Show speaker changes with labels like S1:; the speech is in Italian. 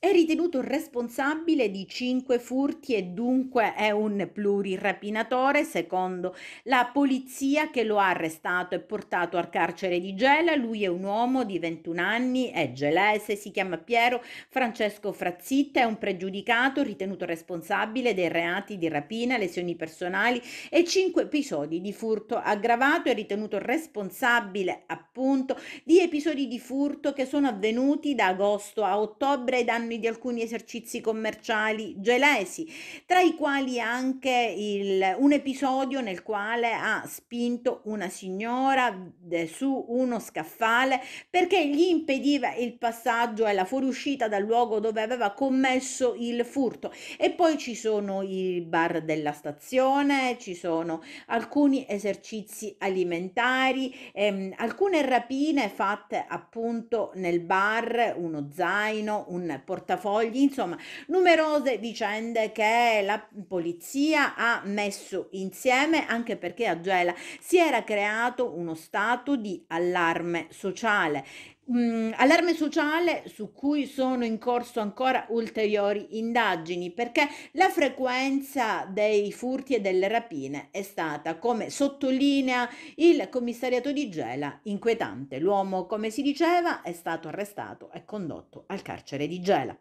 S1: È ritenuto responsabile di cinque furti e dunque è un plurirapinatore secondo la polizia che lo ha arrestato e portato al carcere di Gela. Lui è un uomo di 21 anni, è gelese, si chiama Piero Francesco Frazzitta, è un pregiudicato ritenuto responsabile dei reati di rapina, lesioni personali e cinque episodi di furto aggravato. È ritenuto responsabile appunto di episodi di furto che sono avvenuti da agosto a ottobre e danno danni di alcuni esercizi commerciali gelesi, tra i quali anche il, un episodio nel quale ha spinto una signora eh, su uno scaffale perché gli impediva il passaggio e la fuoriuscita dal luogo dove aveva commesso il furto. E poi ci sono i bar della stazione, ci sono alcuni esercizi alimentari, ehm, alcune rapine fatte appunto nel bar, uno zaino, un portafoglio portafogli, insomma numerose vicende che la polizia ha messo insieme anche perché a Gela si era creato uno stato di allarme sociale Mm, allarme sociale su cui sono in corso ancora ulteriori indagini perché la frequenza dei furti e delle rapine è stata, come sottolinea il commissariato di Gela, inquietante. L'uomo, come si diceva, è stato arrestato e condotto al carcere di Gela.